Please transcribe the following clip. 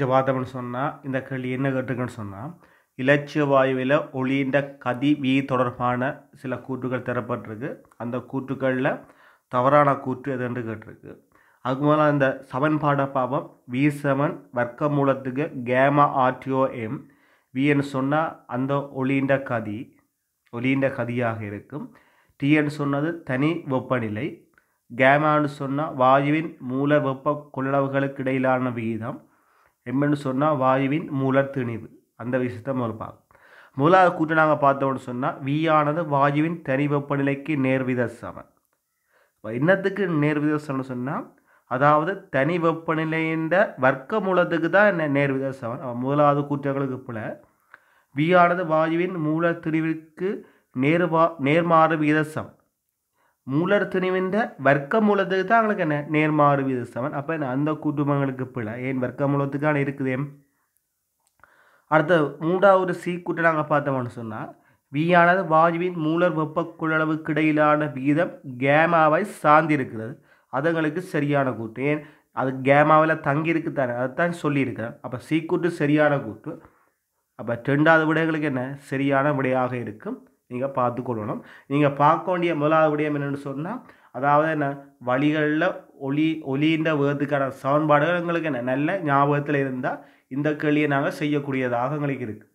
ஜபாதம்னு சொன்னால் இந்த கேள்வி என்ன கேட்டுருக்குன்னு சொன்னால் இலட்சிய வாயுவில் ஒளியின்ற கதி வீ தொடர்பான சில கூற்றுகள் தரப்பட்டிருக்கு அந்த கூற்றுகளில் தவறான கூற்று எதுன்னு கேட்டிருக்கு அதுக்கு முதல்ல அந்த பாட பாவம் வி செவன் வர்க்க மூலத்துக்கு கேமா ஆர்டிஓ எம் வின்னு சொன்னால் அந்த ஒளியின்ற கதி ஒளியின்ற கதியாக இருக்கும் டிஎன்னு சொன்னது தனி வெப்பநிலை கேமான்னு சொன்னால் வாயுவின் மூல வெப்ப கொள்ளளவுகளுக்கு இடையிலான விகிதம் எம்மென்னு சொன்னால் வாயுவின் மூலர் திணிவு அந்த விஷயத்தை முதல் பார்க்கும் முதலாவது கூற்று நாங்கள் பார்த்தோம்னு சொன்னால் ஆனது வாயுவின் தனி வெப்பநிலைக்கு நேர்வித சமன் இப்போ என்னத்துக்கு நேர்வித சமன் சொன்னால் அதாவது தனி வெப்பநிலைன்ற வர்க்க மூலத்துக்கு தான் நேர்வித சமன் முதலாவது கூற்றங்களுக்கு போல ஆனது வாயுவின் மூல திரிவிற்கு நேர்வா நேர்மாறு விகித சமன் மூலர் திணிவின்ற மூலத்துக்கு தான் அவங்களுக்கு என்ன நேர்மாறு வீத சமன் அப்போ அந்த குடும்பங்களுக்கு பிழை ஏன் வர்க்கமூலத்துக்கான இருக்குது அடுத்த மூன்றாவது சி கூட்டை நாங்கள் பார்த்தோம்னு சொன்னால் வியானது வாயுவின் மூலர் வெப்ப குழளவுக்கு இடையிலான வீதம் கேமாவை சார்ந்திருக்கிறது இருக்கிறது அதுங்களுக்கு சரியான கூட்டு ஏன் அது கேமாவில் தங்கியிருக்கு தானே அதைத்தான் சொல்லியிருக்கிறேன் அப்போ சி சரியான கூட்டு அப்போ ரெண்டாவது விடைகளுக்கு என்ன சரியான விடையாக இருக்கும் நீங்கள் பார்த்துக்கொள்ளணும் நீங்கள் பார்க்க வேண்டிய முதலாவது விடயம் என்னென்னு சொன்னால் அதாவது என்ன வழிகளில் ஒளி ஒலின்ற வேர்த்துக்கான சவன்பாடுகள் எங்களுக்கு என்ன நல்ல ஞாபகத்தில் இருந்தால் இந்த கேள்வியை நாங்கள் செய்யக்கூடியதாக எங்களுக்கு இருக்குது